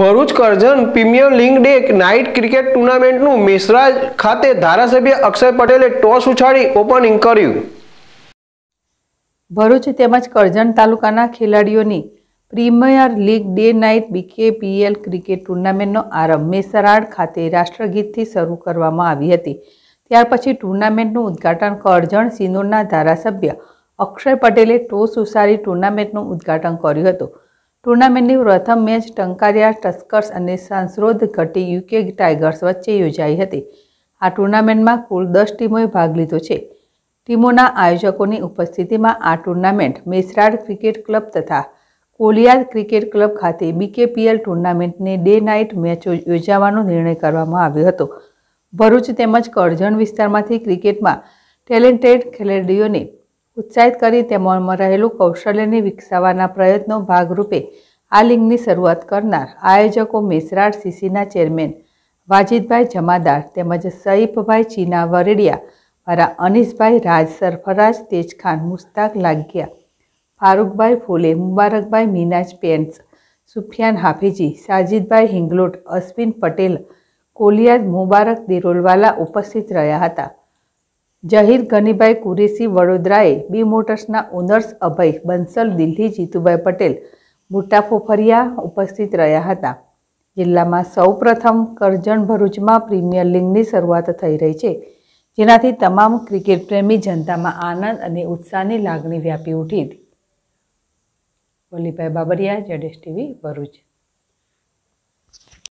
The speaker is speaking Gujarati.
Bharuch Karjan premier league day night cricket ટુર્નામેન્ટનું મિશ્રાજ ખાતે ધારાસભ્ય અક્ષય પટેલે ટોસ ઉછાળી ઓપનિંગ કર્યું ભરૂચ તેમજ કરજણ તાલુકાના ખેલાડીઓની premier league day night BKPL cricket ટુર્નામેન્ટનો આરંભ મેસરાડ ખાતે રાષ્ટ્રગીતથી શરૂ કરવામાં આવી હતી ત્યાર પછી ટુર્નામેન્ટનું ઉદ્ઘાટન કરજણ સિનોરના ધારાસભ્ય અક્ષય પટેલે ટોસ ઉછાળી ટુર્નામેન્ટનું ઉદ્ઘાટન કર્યું હતું ટુર્નામેન્ટની પ્રથમ મેચ ટંકારિયા ટસ્કર્સ અને સાંસરોદ ઘટી યુકે ટાઇગર્સ વચ્ચે યોજાઈ હતી આ ટુર્નામેન્ટમાં કુલ દસ ટીમોએ ભાગ લીધો છે ટીમોના આયોજકોની ઉપસ્થિતિમાં આ ટુર્નામેન્ટ મેસરાડ ક્રિકેટ ક્લબ તથા કોલિયાદ ક્રિકેટ ક્લબ ખાતે બીકેપીએલ ટુર્નામેન્ટને ડે નાઇટ મેચો યોજાવાનો નિર્ણય કરવામાં આવ્યો હતો ભરૂચ તેમજ કરજણ વિસ્તારમાંથી ક્રિકેટમાં ટેલેન્ટેડ ખેલાડીઓને ઉત્સાહિત કરી તેમાં રહેલું કૌશલ્યને વિકસાવવાના પ્રયત્નો ભાગરૂપે આ લિંગની શરૂઆત કરનાર આયોજકો મેસરાળ સીસીના ચેરમેન વાજિદભાઈ જમાદાર તેમજ સઈફભાઈ ચીના વરેડિયા વારા અનીસભાઈ રાજ સરફરાજ તેજખાન મુસ્તાક લાગ્યા ફારૂકભાઈ ફૂલે મુબારકભાઈ મીનાજ પેન્સ સુફિયાન હાફીજી સાજિદભાઈ હિંગલોટ અશ્વિન પટેલ કોલિયાદ મુબારક દિરોલવાલા ઉપસ્થિત રહ્યા હતા જહીર ગનીભાઈ કુરેશી વડોદરાએ બી મોટર્સના ઓનર્સ અભય બંસલ દિલ્હી જીતુભાઈ પટેલ બુટાફોફરિયા ઉપસ્થિત રહ્યા હતા જિલ્લામાં સૌપ્રથમ કરજણ ભરૂચમાં પ્રીમિયર લીગની શરૂઆત થઈ રહી છે જેનાથી તમામ ક્રિકેટ પ્રેમી જનતામાં આનંદ અને ઉત્સાહની લાગણી વ્યાપી ઉઠી હતી વલ્લીભાઈ બાબરિયા જડેશ ટીવી ભરૂચ